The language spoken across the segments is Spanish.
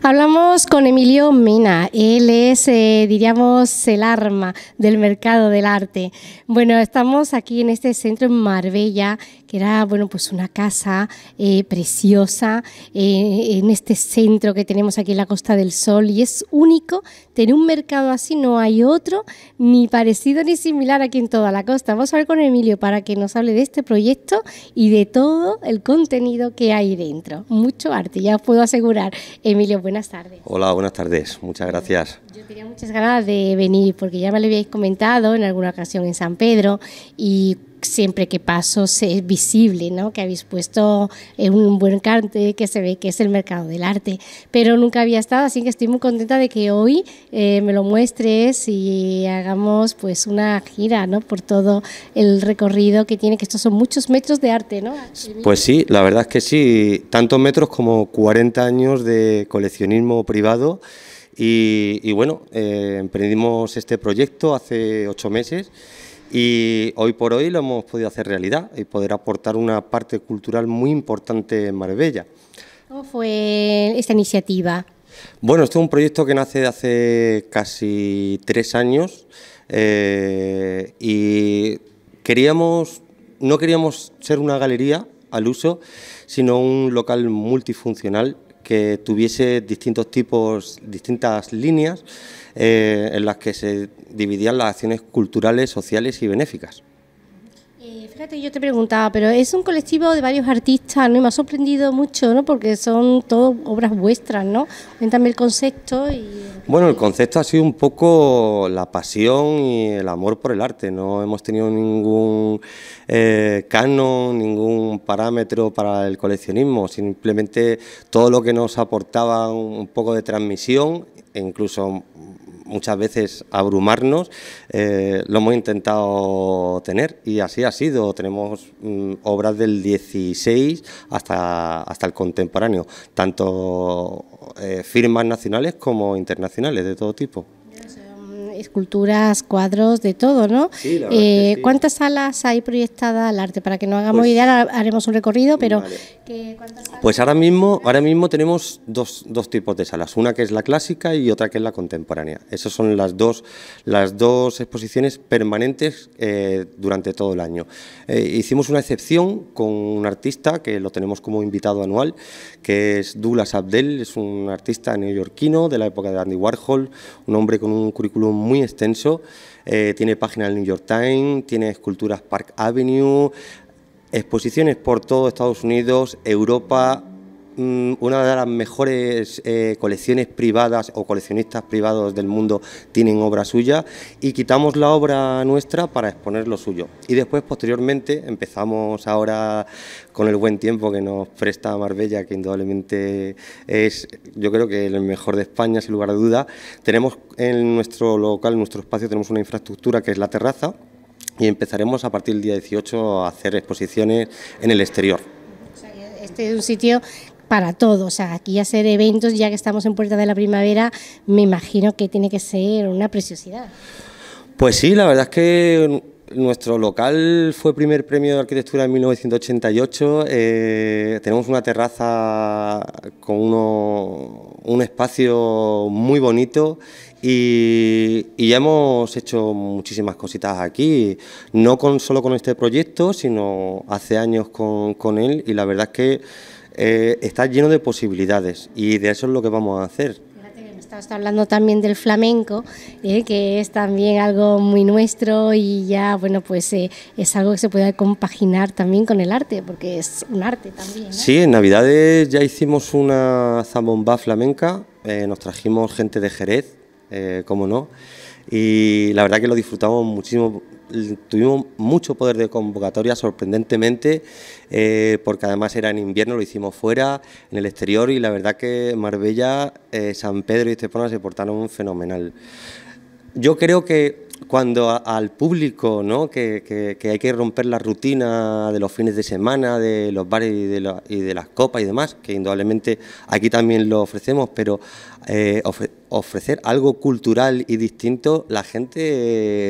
Hablamos con Emilio Mena, él es, eh, diríamos, el arma del mercado del arte. Bueno, estamos aquí en este centro en Marbella, que era, bueno, pues una casa eh, preciosa, eh, en este centro que tenemos aquí en la Costa del Sol, y es único tener un mercado así, no hay otro, ni parecido ni similar aquí en toda la costa. Vamos a hablar con Emilio para que nos hable de este proyecto y de todo el contenido que hay dentro. Mucho arte, ya os puedo asegurar, Emilio buenas tardes. Hola, buenas tardes, muchas gracias. Yo tenía muchas ganas de venir porque ya me lo habíais comentado en alguna ocasión en San Pedro y siempre que paso es visible, ¿no? que habéis puesto eh, un buen cante, que se ve que es el mercado del arte, pero nunca había estado, así que estoy muy contenta de que hoy eh, me lo muestres y hagamos pues una gira ¿no? por todo el recorrido que tiene, que estos son muchos metros de arte. ¿no? Pues sí, la verdad es que sí, tantos metros como 40 años de coleccionismo privado. Y, bueno, eh, emprendimos este proyecto hace ocho meses y hoy por hoy lo hemos podido hacer realidad y poder aportar una parte cultural muy importante en Marbella. ¿Cómo fue esta iniciativa? Bueno, este es un proyecto que nace de hace casi tres años eh, y queríamos, no queríamos ser una galería al uso, sino un local multifuncional que tuviese distintos tipos, distintas líneas eh, en las que se dividían las acciones culturales, sociales y benéficas. Eh, fíjate, yo te preguntaba, pero es un colectivo de varios artistas, ¿no? Y me ha sorprendido mucho, ¿no? Porque son todas obras vuestras, ¿no? Cuéntame el concepto y... Bueno, el concepto ha sido un poco la pasión y el amor por el arte. No hemos tenido ningún eh, canon, ningún parámetro para el coleccionismo, simplemente todo lo que nos aportaba un, poco de transmisión, e incluso muchas veces abrumarnos, eh, lo hemos intentado tener y así ha sido. Tenemos mm, obras del 16 hasta, hasta el contemporáneo, tanto eh, firmas nacionales como internacionales de todo tipo esculturas, cuadros, de todo, ¿no? Eh, ¿Cuántas salas hay proyectadas al arte? Para que no hagamos pues idea, haremos un recorrido, pero... pues ahora mismo, ahora mismo tenemos dos, tipos de salas, una que es la clásica y otra que es la contemporánea. Esas son las dos, las dos exposiciones permanentes eh, durante todo el año. Eh, hicimos una excepción con un artista que lo tenemos como invitado anual, que es Douglas Abdel, es un artista neoyorquino de la época de Andy Warhol, un hombre con un currículum muy extenso. Eh, tiene página del New York Times, tiene esculturas Park Avenue, exposiciones por todo Estados Unidos, Europa, Mm, una de las mejores eh, colecciones privadas o coleccionistas privados del mundo tienen obra suya y quitamos la obra nuestra para exponer lo suyo. Y después, posteriormente, empezamos ahora con el buen tiempo que nos presta Marbella, que indudablemente es, yo creo que el mejor de España, sin lugar a duda. Tenemos en nuestro local, en nuestro espacio, tenemos una infraestructura que es la terraza y empezaremos a partir del día 18 a hacer exposiciones en el exterior. Este es un sitio para todos. O sea, aquí hacer eventos, ya que estamos en Puerta de la Primavera, me imagino que tiene que ser una preciosidad. Pues sí, la verdad es que nuestro local fue primer premio de arquitectura en 1988. Eh, tenemos una terraza con un espacio muy bonito y, ya hemos hecho muchísimas cositas aquí, no con, solo con este proyecto, sino hace años con él y la verdad es que eh, está lleno de posibilidades y de eso es lo que vamos a hacer. Fíjate que hablando también del flamenco, eh, que es también algo muy nuestro y ya, bueno, pues eh, es algo que se puede compaginar también con el arte, porque es un arte también. Sí, en Navidades ya hicimos una zambomba flamenca, nos trajimos gente de Jerez, como no, y la verdad que lo disfrutamos muchísimo tuvimos mucho poder de convocatoria sorprendentemente, eh, porque además era en invierno, lo hicimos fuera, en el exterior, y la verdad que Marbella, eh, San Pedro y Estepona se portaron fenomenal. Yo creo que cuando al público, ¿no? Que, hay que romper la rutina de los fines de semana, de los bares y de, las copas y demás, que indudablemente aquí también lo ofrecemos, pero eh, ofrecer algo cultural y distinto, la gente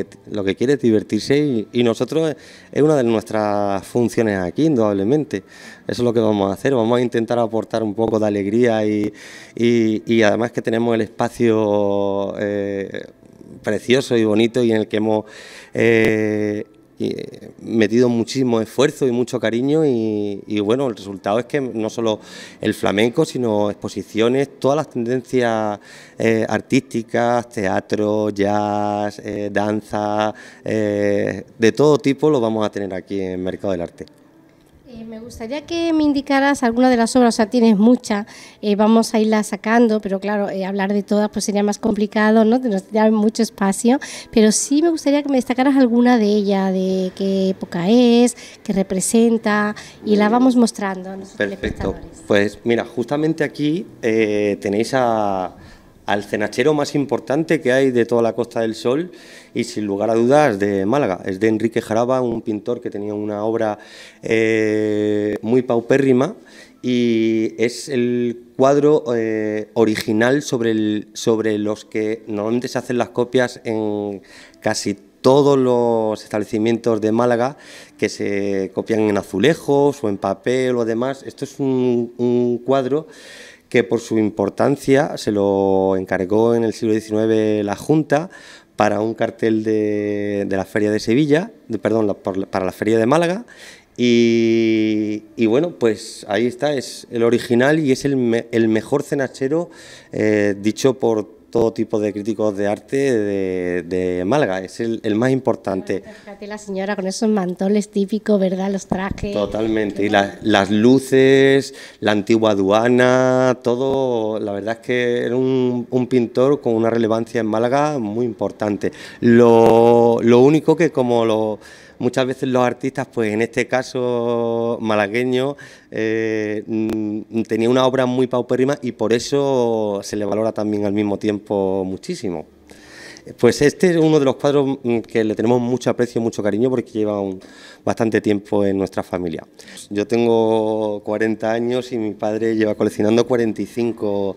eh, lo que quiere es divertirse y, nosotros es una de nuestras funciones aquí, indudablemente. Eso es lo que vamos a hacer, vamos a intentar aportar un poco de alegría y, además que tenemos el espacio eh, precioso y bonito y en el que hemos eh, y eh, metido muchísimo esfuerzo y mucho cariño y, bueno, el resultado es que no solo el flamenco, sino exposiciones, todas las tendencias eh, artísticas, teatro, jazz, eh, danza, de todo tipo lo vamos a tener aquí en Mercado del Arte. Eh, me gustaría que me indicaras alguna de las obras, o sea, tienes muchas, eh, vamos a irlas sacando, pero claro, eh, hablar de todas pues sería más complicado, ¿no? Nos tendría mucho espacio, pero sí me gustaría que me destacaras alguna de ellas, de qué época es, qué representa, y la vamos mostrando. Perfecto. Pues mira, justamente aquí tenéis a al cenachero más importante que hay de toda la Costa del Sol y sin lugar a dudas de Málaga. Es de Enrique Jaraba, un pintor que tenía una obra eh, muy paupérrima y es el cuadro eh, original sobre, el, sobre los que normalmente se hacen las copias en casi todos los establecimientos de Málaga que se copian en azulejos o en papel o demás. Esto es un cuadro que por su importancia se lo encargó en el siglo XIX la Junta para un cartel de, de la Feria de Sevilla, perdón, para la Feria de Málaga. Y, bueno, pues ahí está, es el original y es el, el mejor cenachero eh, dicho por todo tipo de críticos de arte de, Málaga, es el, más importante. la señora con esos mantones típicos, ¿verdad? Los trajes. Totalmente, y las luces, la antigua aduana, todo, la verdad es que era un, pintor con una relevancia en Málaga muy importante. lo único que como lo muchas veces los artistas, pues en este caso malagueño, eh, mm, tenía una obra muy paupérrima y por eso se le valora también al mismo tiempo muchísimo. Pues este es uno de los cuadros mm, que le tenemos mucho aprecio, mucho cariño, porque lleva bastante tiempo en nuestra familia. Yo tengo 40 años y mi padre lleva coleccionando 45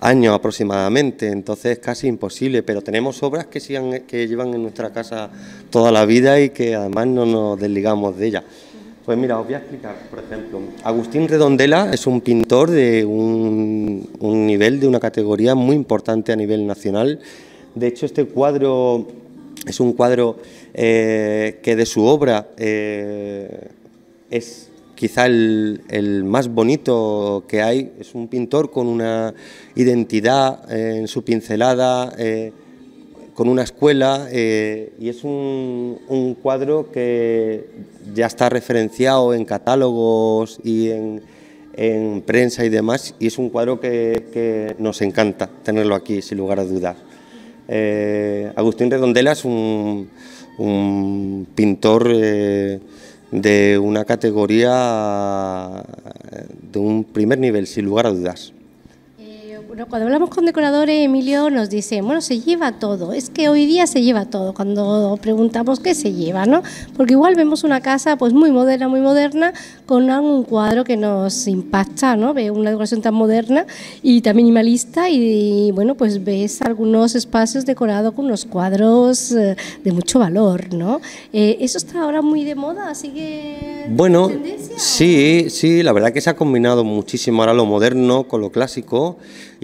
años aproximadamente, entonces es casi imposible, pero tenemos obras que, sigan, que llevan en nuestra casa toda la vida y que además no nos desligamos de ellas. Pues mira, os voy a explicar, por ejemplo, Agustín Redondela es un pintor de un, nivel, de una categoría muy importante a nivel nacional. De hecho, este cuadro es un cuadro eh, que de su obra eh, es quizá el, más bonito que hay. Es un pintor con una identidad eh, en su pincelada, eh, con una escuela, eh, y es un, cuadro que ya está referenciado en catálogos y en, prensa y demás, y es un cuadro que, nos encanta tenerlo aquí, sin lugar a dudas. Agustín Redondela es un, un pintor de una categoría de un primer nivel, sin lugar a dudas cuando hablamos con decoradores, Emilio nos dice, bueno, se lleva todo, es que hoy día se lleva todo, cuando preguntamos qué se lleva, ¿no? Porque igual vemos una casa pues muy moderna, muy moderna, con un cuadro que nos impacta, ¿no? Ve una decoración tan moderna y tan minimalista y, bueno, pues ves algunos espacios decorados con unos cuadros eh, de mucho valor, ¿no? Eh, eso está ahora muy de moda, así que... Bueno, sí, sí, la verdad que se ha combinado muchísimo ahora lo moderno con lo clásico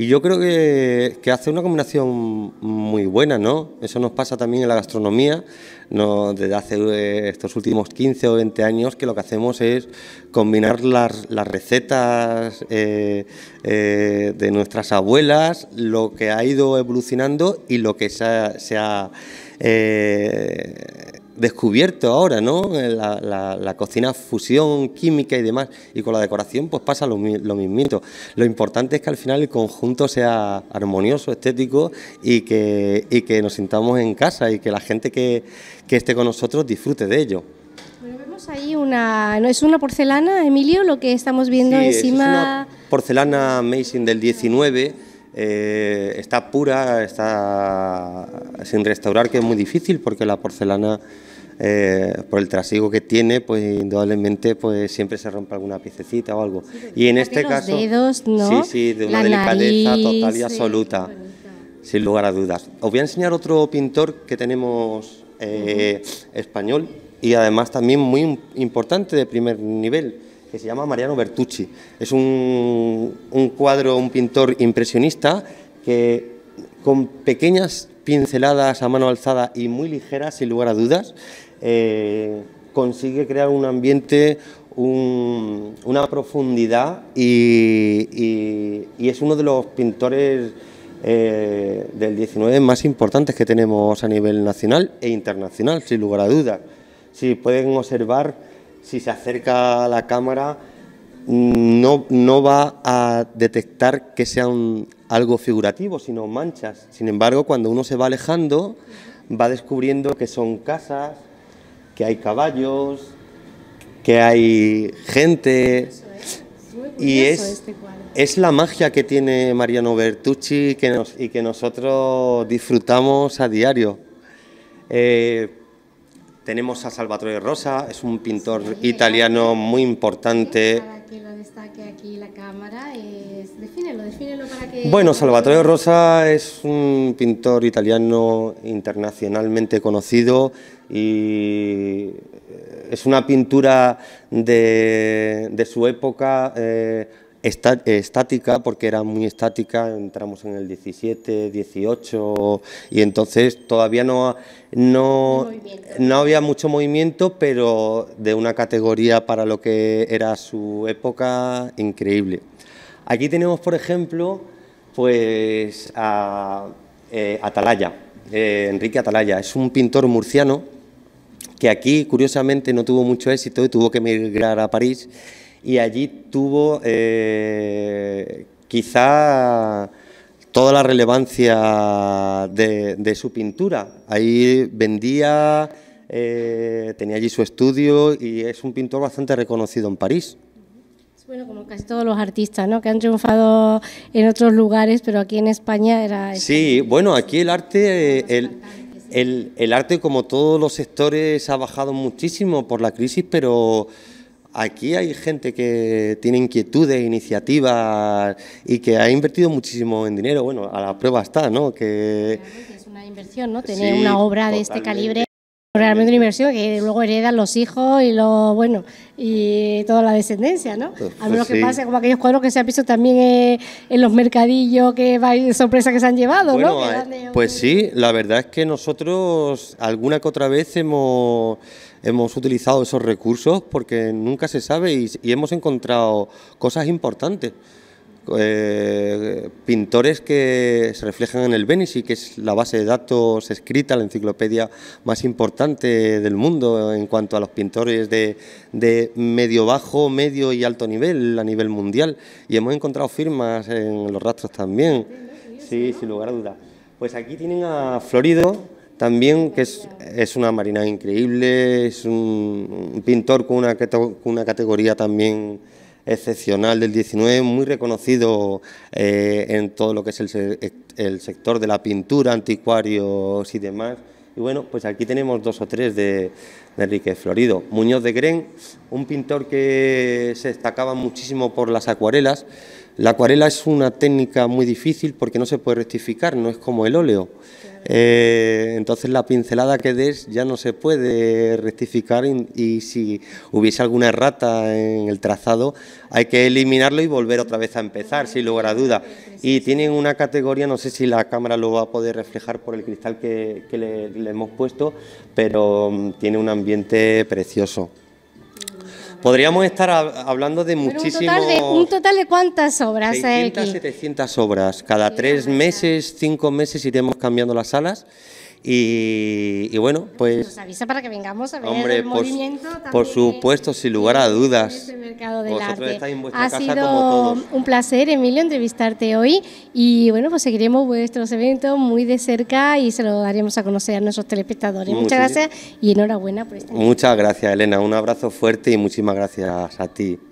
y yo creo que, hace una combinación muy buena, ¿no? Eso nos pasa también en la gastronomía, ¿no? desde hace eh, estos últimos 15 o 20 años que lo que hacemos es combinar las, recetas eh, eh, de nuestras abuelas, lo que ha ido evolucionando y lo que se ha descubierto ahora, ¿no? La, cocina fusión química y demás, y con la decoración pues pasa lo, lo, mismito. Lo importante es que al final el conjunto sea armonioso, estético y que, que nos sintamos en casa y que la gente que, que esté con nosotros disfrute de ello. Bueno, vemos ahí una, ¿no es una porcelana, Emilio, lo que estamos viendo encima? porcelana Amazing del 19 eh, está pura, está sin restaurar, que es muy difícil porque la porcelana, eh, por el trasiego que tiene, pues indudablemente pues siempre se rompe alguna piececita o algo. y en este caso, sí, sí, de una delicadeza total y absoluta, sin lugar a dudas. Os voy a enseñar otro pintor que tenemos eh, español y además también muy importante de primer nivel que se llama Mariano Bertucci. Es un, cuadro, un pintor impresionista que con pequeñas pinceladas a mano alzada y muy ligeras, sin lugar a dudas, eh, consigue crear un ambiente, una profundidad y, es uno de los pintores eh, del 19 más importantes que tenemos a nivel nacional e internacional, sin lugar a dudas. Si pueden observar si se acerca a la cámara, no, no va a detectar que sea algo figurativo, sino manchas. Sin embargo, cuando uno se va alejando, va descubriendo que son casas, que hay caballos, que hay gente. y es, este es la magia que tiene Mariano Bertucci y que nosotros disfrutamos a diario. Eh, tenemos a Salvatore Rosa, es un pintor italiano muy importante. Para que lo destaque aquí la cámara, defínelo, para que... Bueno, Salvatore Rosa es un pintor italiano internacionalmente conocido y eh, es una pintura de, su época. Eh, estática, porque era muy estática, entramos en el 17, 18, y entonces todavía no, no, no había mucho movimiento, pero de una categoría para lo que era su época increíble. Aquí tenemos, por ejemplo, pues a eh, Atalaya, eh, Enrique Atalaya, es un pintor murciano que aquí, curiosamente, no tuvo mucho éxito y tuvo que emigrar a París y allí tuvo eh, quizá toda la relevancia de, su pintura. Ahí vendía, eh, tenía allí su estudio y es un pintor bastante reconocido en París. Bueno, como casi todos los artistas, ¿no? Que han triunfado en otros lugares, pero aquí en España era... Sí, bueno, aquí el arte, el, el, el arte como todos los sectores ha bajado muchísimo por la crisis, pero aquí hay gente que tiene inquietudes, iniciativas y que ha invertido muchísimo en dinero. Bueno, a la prueba está, ¿no? Que es una inversión, ¿no? Tener una obra de este calibre realmente una inversión que luego heredan los hijos y lo bueno y toda la descendencia, ¿no? Pues, a menos pues que pase como aquellos cuadros que se han visto también eh, en los mercadillos, que sorpresa que se han llevado, ¿no? Eh, pues sí, la verdad es que nosotros alguna que otra vez hemos hemos utilizado esos recursos porque nunca se sabe y, hemos encontrado cosas importantes. Eh, pintores que se reflejan en el Venice... que es la base de datos escrita, la enciclopedia más importante del mundo en cuanto a los pintores de, de medio bajo, medio y alto nivel a nivel mundial. Y hemos encontrado firmas en los rastros también. Sí, sin lugar a dudas. Pues aquí tienen a Florido, también, que es, una marina increíble, es un, pintor con una, categoría también excepcional del 19, muy reconocido eh, en todo lo que es el, sector de la pintura, anticuarios y demás. Y bueno, pues aquí tenemos dos o tres de, de Enrique Florido. Muñoz de Gren, un pintor que se destacaba muchísimo por las acuarelas. La acuarela es una técnica muy difícil porque no se puede rectificar, no es como el óleo. Eh, entonces la pincelada que des ya no se puede rectificar y, si hubiese alguna errata en el trazado hay que eliminarlo y volver otra vez a empezar, sin lugar a duda. Y tienen una categoría, no sé si la cámara lo va a poder reflejar por el cristal que, le hemos puesto, pero mm, tiene un ambiente precioso. Podríamos estar hablando de muchísimos... Un total de, un total de, cuántas obras hay 700 obras. Cada tres meses, cinco meses iremos cambiando las salas. Y, bueno, pues... Nos avisa para que vengamos a ver hombre, el movimiento. Por, también, por supuesto, sin lugar a este dudas. en vuestra ha casa sido como todos. un placer, Emilio, entrevistarte hoy. Y bueno, pues seguiremos vuestros eventos muy de cerca y se lo daremos a conocer a nuestros telespectadores. Muchas, gracias y enhorabuena por este. Muchas gracias, Elena. Un abrazo fuerte y muchísimas gracias a ti.